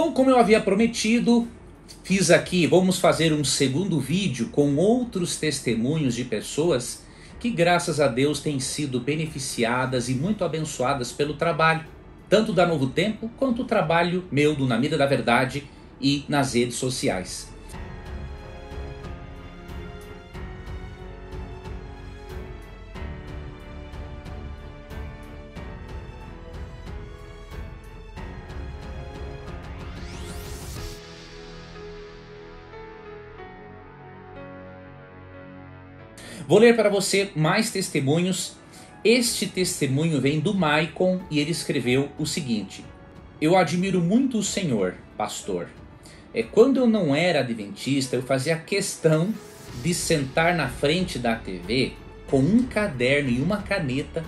Bom, como eu havia prometido, fiz aqui, vamos fazer um segundo vídeo com outros testemunhos de pessoas que graças a Deus têm sido beneficiadas e muito abençoadas pelo trabalho, tanto da Novo Tempo quanto o trabalho meu do Na Mira da Verdade e nas redes sociais. Vou ler para você mais testemunhos. Este testemunho vem do Maicon e ele escreveu o seguinte: Eu admiro muito o Senhor, pastor. É quando eu não era adventista, eu fazia questão de sentar na frente da TV com um caderno e uma caneta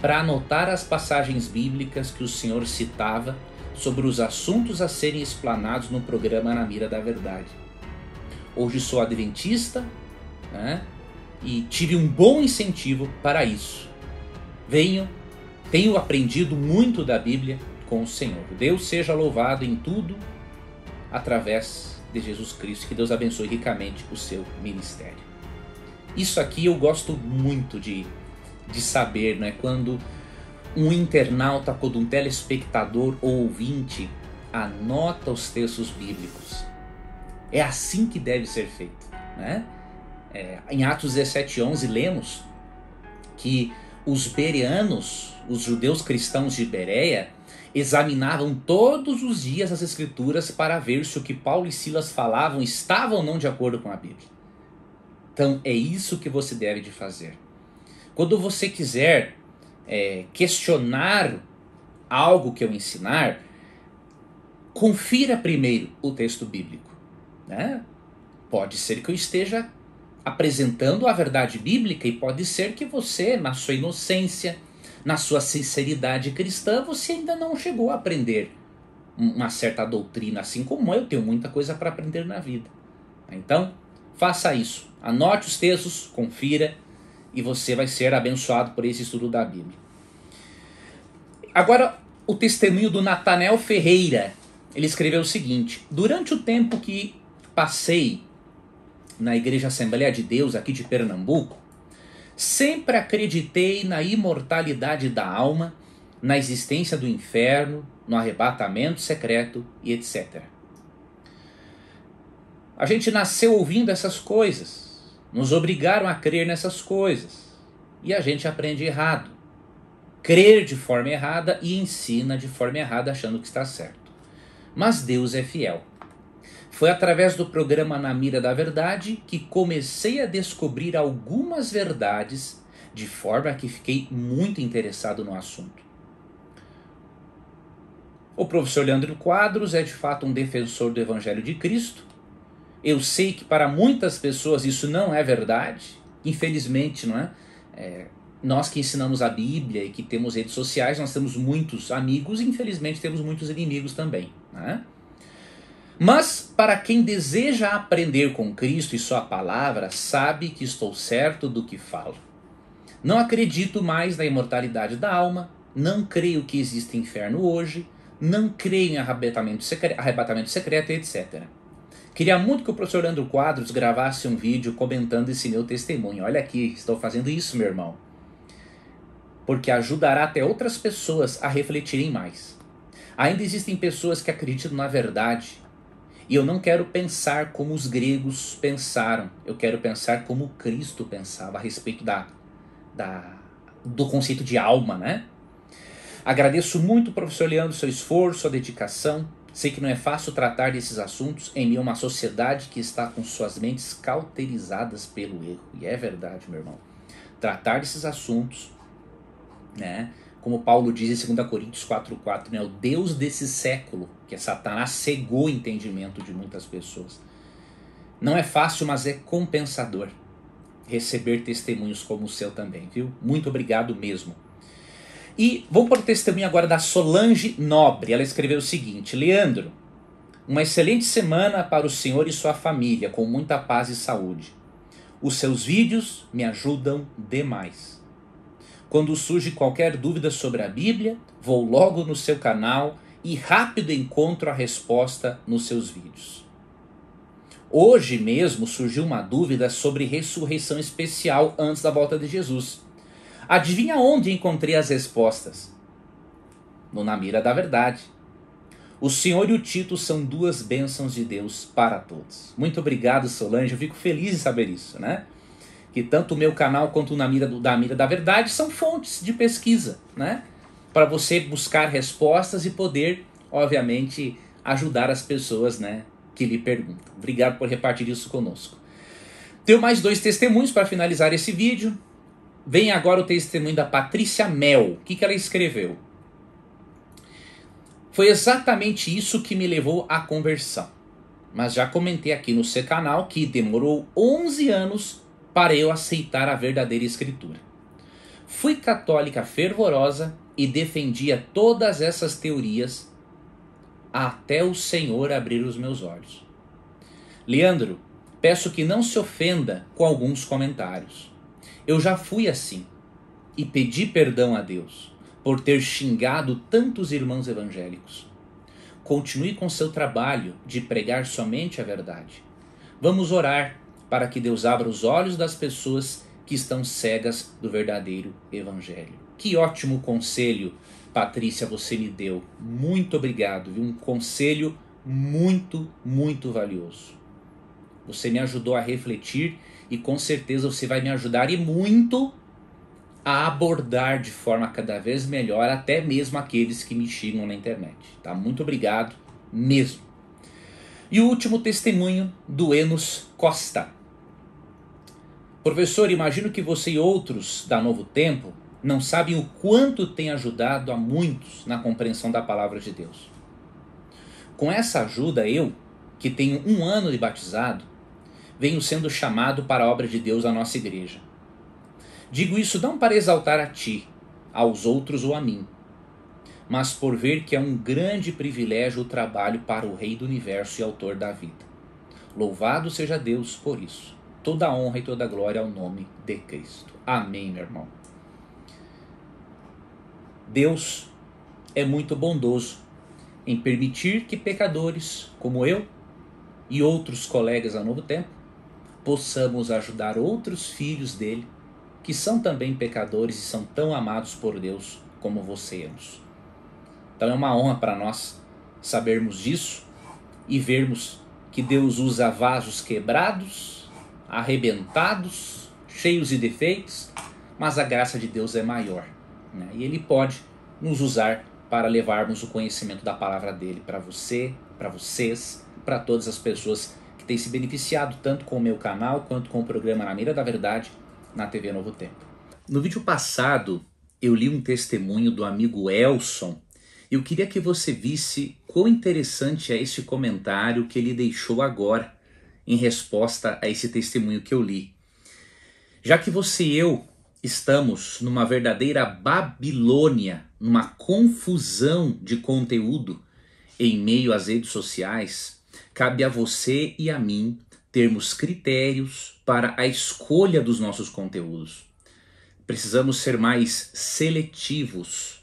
para anotar as passagens bíblicas que o Senhor citava sobre os assuntos a serem explanados no programa Na Mira da Verdade. Hoje sou adventista, né? e tive um bom incentivo para isso. Venho, tenho aprendido muito da Bíblia com o Senhor. Deus seja louvado em tudo através de Jesus Cristo. Que Deus abençoe ricamente o seu ministério. Isso aqui eu gosto muito de, de saber, né? Quando um internauta, quando um telespectador ou ouvinte anota os textos bíblicos. É assim que deve ser feito, né? é, em Atos 17, 11, lemos que os bereanos, os judeus cristãos de Bereia, examinavam todos os dias as escrituras para ver se o que Paulo e Silas falavam estava ou não de acordo com a Bíblia. Então é isso que você deve de fazer. Quando você quiser é, questionar algo que eu ensinar, confira primeiro o texto bíblico. Né? Pode ser que eu esteja apresentando a verdade bíblica e pode ser que você, na sua inocência, na sua sinceridade cristã, você ainda não chegou a aprender uma certa doutrina, assim como eu tenho muita coisa para aprender na vida. Então, faça isso. Anote os textos, confira e você vai ser abençoado por esse estudo da Bíblia. Agora, o testemunho do Natanel Ferreira. Ele escreveu o seguinte: Durante o tempo que passei na Igreja Assembleia de Deus aqui de Pernambuco, sempre acreditei na imortalidade da alma, na existência do inferno, no arrebatamento secreto e etc. A gente nasceu ouvindo essas coisas, nos obrigaram a crer nessas coisas e a gente aprende errado. Crer de forma errada e ensina de forma errada achando que está certo. Mas Deus é fiel. Foi através do programa Na Mira da Verdade que comecei a descobrir algumas verdades, de forma que fiquei muito interessado no assunto. O professor Leandro Quadros é de fato um defensor do Evangelho de Cristo. Eu sei que para muitas pessoas isso não é verdade, infelizmente, não é? é nós que ensinamos a Bíblia e que temos redes sociais, nós temos muitos amigos e infelizmente temos muitos inimigos também, né? Mas para quem deseja aprender com Cristo e Sua palavra, sabe que estou certo do que falo. Não acredito mais na imortalidade da alma, não creio que exista inferno hoje, não creio em arrebatamento, secre arrebatamento secreto, etc. Queria muito que o professor Andro Quadros gravasse um vídeo comentando esse meu testemunho. Olha aqui, estou fazendo isso, meu irmão. Porque ajudará até outras pessoas a refletirem mais. Ainda existem pessoas que acreditam na verdade, e eu não quero pensar como os gregos pensaram, eu quero pensar como Cristo pensava a respeito da, da do conceito de alma, né? Agradeço muito, professor Leandro, seu esforço, sua dedicação. Sei que não é fácil tratar desses assuntos em meio a uma sociedade que está com suas mentes cauterizadas pelo erro. E é verdade, meu irmão. Tratar desses assuntos, né? como Paulo diz em 2 Coríntios 4,4, né? o Deus desse século, que é Satanás, cegou o entendimento de muitas pessoas. Não é fácil, mas é compensador receber testemunhos como o seu também, viu? Muito obrigado mesmo. E vamos por testemunho agora da Solange Nobre. Ela escreveu o seguinte: Leandro, uma excelente semana para o senhor e sua família, com muita paz e saúde. Os seus vídeos me ajudam demais. Quando surge qualquer dúvida sobre a Bíblia, vou logo no seu canal e rápido encontro a resposta nos seus vídeos. Hoje mesmo surgiu uma dúvida sobre ressurreição especial antes da volta de Jesus. Adivinha onde encontrei as respostas? No Na Mira da Verdade. O Senhor e o Tito são duas bênçãos de Deus para todos. Muito obrigado, Solange. Eu fico feliz em saber isso, né? que tanto o meu canal quanto na mira do, da mira da verdade são fontes de pesquisa, né? Para você buscar respostas e poder, obviamente, ajudar as pessoas, né, que lhe perguntam. Obrigado por repartir isso conosco. Tenho mais dois testemunhos para finalizar esse vídeo. Vem agora o testemunho da Patrícia Mel. O que, que ela escreveu? Foi exatamente isso que me levou à conversão. Mas já comentei aqui no seu canal que demorou 11 anos para eu aceitar a verdadeira Escritura. Fui católica fervorosa e defendia todas essas teorias até o Senhor abrir os meus olhos. Leandro, peço que não se ofenda com alguns comentários. Eu já fui assim e pedi perdão a Deus por ter xingado tantos irmãos evangélicos. Continue com seu trabalho de pregar somente a verdade. Vamos orar para que Deus abra os olhos das pessoas que estão cegas do verdadeiro evangelho. Que ótimo conselho, Patrícia, você me deu. Muito obrigado, viu? Um conselho muito, muito valioso. Você me ajudou a refletir e com certeza você vai me ajudar e muito a abordar de forma cada vez melhor até mesmo aqueles que me xingam na internet. Tá? Muito obrigado mesmo. E o último testemunho do Enos Costa. Professor, imagino que você e outros da Novo Tempo não sabem o quanto tem ajudado a muitos na compreensão da palavra de Deus. Com essa ajuda, eu, que tenho um ano de batizado, venho sendo chamado para a obra de Deus na nossa igreja. Digo isso não para exaltar a ti, aos outros ou a mim, mas por ver que é um grande privilégio o trabalho para o Rei do Universo e Autor da vida. Louvado seja Deus por isso toda a honra e toda a glória ao nome de Cristo. Amém, meu irmão. Deus é muito bondoso em permitir que pecadores como eu e outros colegas a Novo Tempo possamos ajudar outros filhos dele que são também pecadores e são tão amados por Deus como você é. Então é uma honra para nós sabermos disso e vermos que Deus usa vasos quebrados arrebentados, cheios de defeitos, mas a graça de Deus é maior. Né? E Ele pode nos usar para levarmos o conhecimento da palavra dele para você, para vocês, para todas as pessoas que têm se beneficiado tanto com o meu canal quanto com o programa Na Mira da Verdade na TV Novo Tempo. No vídeo passado, eu li um testemunho do amigo Elson. Eu queria que você visse quão interessante é esse comentário que ele deixou agora em resposta a esse testemunho que eu li. Já que você e eu estamos numa verdadeira Babilônia, numa confusão de conteúdo em meio às redes sociais, cabe a você e a mim termos critérios para a escolha dos nossos conteúdos. Precisamos ser mais seletivos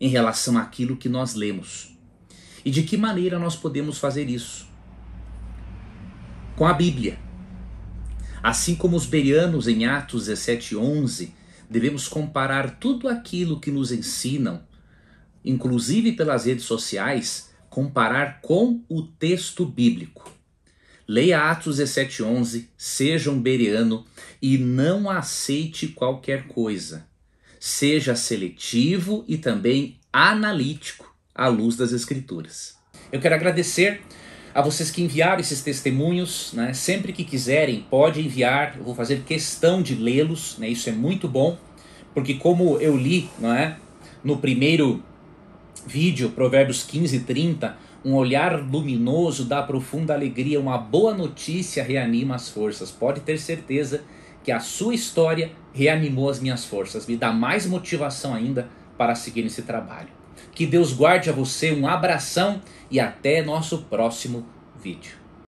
em relação àquilo que nós lemos. E de que maneira nós podemos fazer isso? com a Bíblia. Assim como os berianos em Atos 17:11, devemos comparar tudo aquilo que nos ensinam, inclusive pelas redes sociais, comparar com o texto bíblico. Leia Atos 17:11, seja um beriano e não aceite qualquer coisa. Seja seletivo e também analítico à luz das escrituras. Eu quero agradecer a vocês que enviaram esses testemunhos, né? sempre que quiserem, pode enviar, eu vou fazer questão de lê-los, né? isso é muito bom, porque como eu li não é? no primeiro vídeo, Provérbios 15, 30, um olhar luminoso dá profunda alegria, uma boa notícia reanima as forças. Pode ter certeza que a sua história reanimou as minhas forças, me dá mais motivação ainda para seguir nesse trabalho. Que Deus guarde a você. Um abração e até nosso próximo vídeo.